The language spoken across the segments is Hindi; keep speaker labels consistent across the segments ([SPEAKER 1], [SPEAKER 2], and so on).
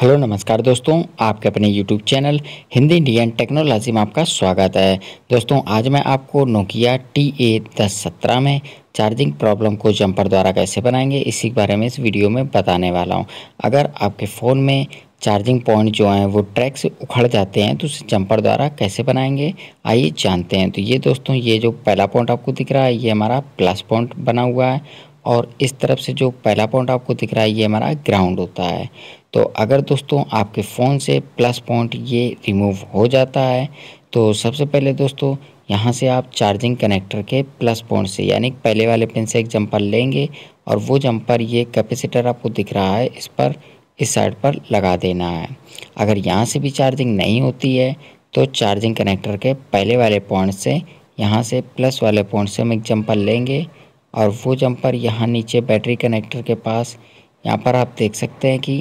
[SPEAKER 1] हेलो नमस्कार दोस्तों आपके अपने YouTube channel Hindi Indian technology में आपका स्वागत है दोस्तों आज मैं आपको नोकिया टी ए दस सत्रह में चार्जिंग प्रॉब्लम को जंपर द्वारा कैसे बनाएंगे इसी बारे में इस वीडियो में बताने वाला हूं अगर आपके फ़ोन में चार्जिंग पॉइंट जो हैं वो ट्रैक से उखड़ जाते हैं तो उसे जंपर द्वारा कैसे बनाएंगे आइए जानते हैं तो ये दोस्तों ये जो पहला पॉइंट आपको दिख रहा है ये हमारा प्लस पॉइंट बना हुआ है और इस तरफ से जो पहला पॉइंट आपको दिख रहा है ये हमारा ग्राउंड होता है तो अगर दोस्तों आपके फ़ोन से प्लस पॉइंट ये रिमूव हो जाता है तो सबसे पहले दोस्तों यहाँ से आप चार्जिंग कनेक्टर के प्लस पॉइंट से यानी पहले वाले पिन से एक जंपर लेंगे और वो जंपर ये कैपेसिटर आपको दिख रहा है इस पर इस साइड पर लगा देना है अगर यहाँ से भी चार्जिंग नहीं होती है तो चार्जिंग कनेक्टर के पहले वाले पॉइंट से यहाँ से प्लस वाले पॉइंट से हम एक जंपर लेंगे और वो जम्पर यहाँ नीचे बैटरी कनेक्टर के पास यहाँ पर आप देख सकते हैं कि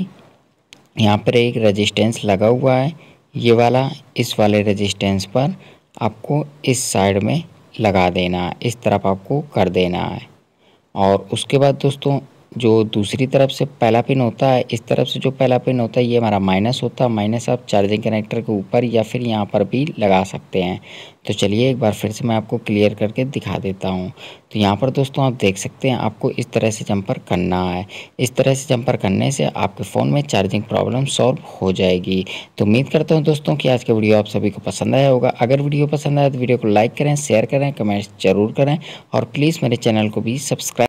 [SPEAKER 1] यहाँ पर एक रेजिस्टेंस लगा हुआ है ये वाला इस वाले रेजिस्टेंस पर आपको इस साइड में लगा देना है इस तरफ आपको कर देना है और उसके बाद दोस्तों जो दूसरी तरफ से पहला पिन होता है इस तरफ से जो पहला पिन होता है ये हमारा माइनस होता है माइनस आप चार्जिंग कनेक्टर के ऊपर या फिर यहाँ पर भी लगा सकते हैं तो चलिए एक बार फिर से मैं आपको क्लियर करके दिखा देता हूँ तो यहाँ पर दोस्तों आप देख सकते हैं आपको इस तरह से जंपर करना है इस तरह से जंपर करने से आपके फ़ोन में चार्जिंग प्रॉब्लम सॉल्व हो जाएगी तो उम्मीद करता हूँ दोस्तों कि आज का वीडियो आप सभी को पसंद आया होगा अगर वीडियो पसंद आया तो वीडियो को लाइक करें शेयर करें कमेंट्स ज़रूर करें और प्लीज़ मेरे चैनल को भी सब्सक्राइब